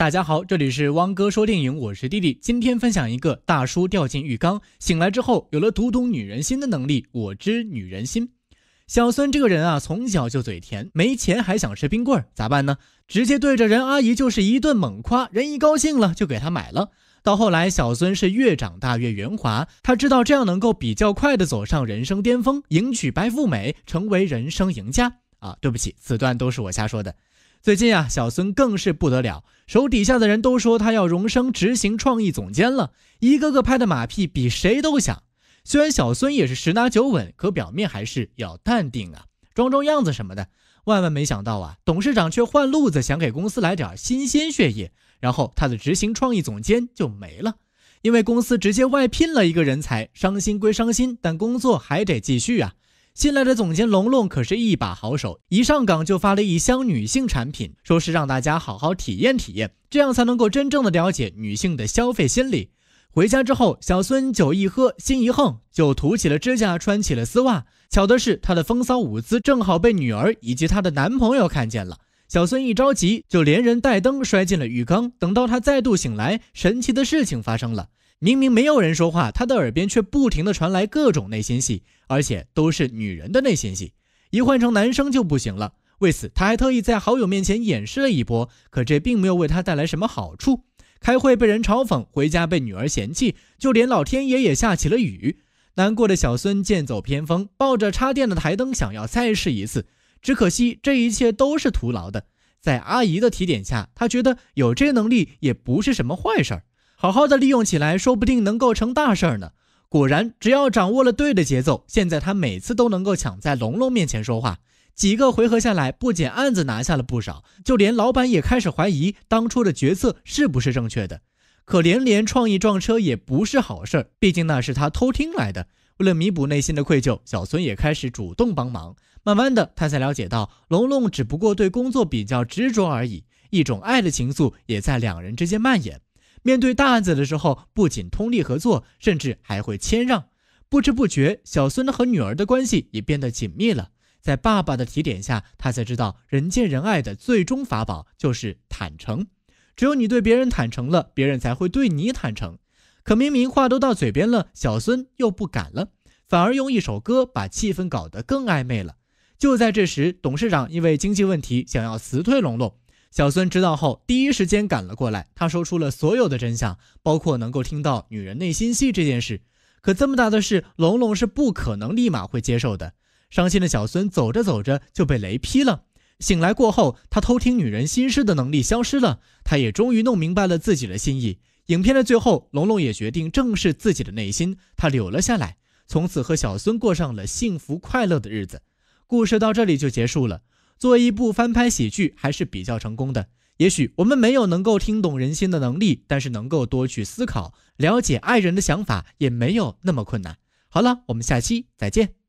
大家好，这里是汪哥说电影，我是弟弟。今天分享一个大叔掉进浴缸，醒来之后有了读懂女人心的能力。我知女人心，小孙这个人啊，从小就嘴甜，没钱还想吃冰棍儿，咋办呢？直接对着人阿姨就是一顿猛夸，人一高兴了就给他买了。到后来，小孙是越长大越圆滑，他知道这样能够比较快的走上人生巅峰，迎娶白富美，成为人生赢家。啊，对不起，此段都是我瞎说的。最近啊，小孙更是不得了，手底下的人都说他要荣升执行创意总监了，一个个拍的马屁比谁都响。虽然小孙也是十拿九稳，可表面还是要淡定啊，装装样子什么的。万万没想到啊，董事长却换路子，想给公司来点新鲜血液，然后他的执行创意总监就没了，因为公司直接外聘了一个人才。伤心归伤心，但工作还得继续啊。新来的总监龙龙可是一把好手，一上岗就发了一箱女性产品，说是让大家好好体验体验，这样才能够真正的了解女性的消费心理。回家之后，小孙酒一喝，心一横，就涂起了指甲，穿起了丝袜。巧的是，她的风骚舞姿正好被女儿以及她的男朋友看见了。小孙一着急，就连人带灯摔进了浴缸。等到他再度醒来，神奇的事情发生了。明明没有人说话，他的耳边却不停的传来各种内心戏，而且都是女人的内心戏。一换成男生就不行了。为此，他还特意在好友面前演示了一波，可这并没有为他带来什么好处。开会被人嘲讽，回家被女儿嫌弃，就连老天爷也下起了雨。难过的小孙剑走偏锋，抱着插电的台灯想要再试一次，只可惜这一切都是徒劳的。在阿姨的提点下，他觉得有这能力也不是什么坏事儿。好好的利用起来，说不定能够成大事儿呢。果然，只要掌握了对的节奏，现在他每次都能够抢在龙龙面前说话。几个回合下来，不仅案子拿下了不少，就连老板也开始怀疑当初的决策是不是正确的。可连连创意撞车也不是好事儿，毕竟那是他偷听来的。为了弥补内心的愧疚，小孙也开始主动帮忙。慢慢的，他才了解到，龙龙只不过对工作比较执着而已，一种爱的情愫也在两人之间蔓延。面对大案子的时候，不仅通力合作，甚至还会谦让。不知不觉，小孙和女儿的关系也变得紧密了。在爸爸的提点下，他才知道人见人爱的最终法宝就是坦诚。只有你对别人坦诚了，别人才会对你坦诚。可明明话都到嘴边了，小孙又不敢了，反而用一首歌把气氛搞得更暧昧了。就在这时，董事长因为经济问题想要辞退龙龙。小孙知道后，第一时间赶了过来。他说出了所有的真相，包括能够听到女人内心戏这件事。可这么大的事，龙龙是不可能立马会接受的。伤心的小孙走着走着就被雷劈了。醒来过后，他偷听女人心事的能力消失了。他也终于弄明白了自己的心意。影片的最后，龙龙也决定正视自己的内心，他留了下来，从此和小孙过上了幸福快乐的日子。故事到这里就结束了。作为一部翻拍喜剧，还是比较成功的。也许我们没有能够听懂人心的能力，但是能够多去思考、了解爱人的想法，也没有那么困难。好了，我们下期再见。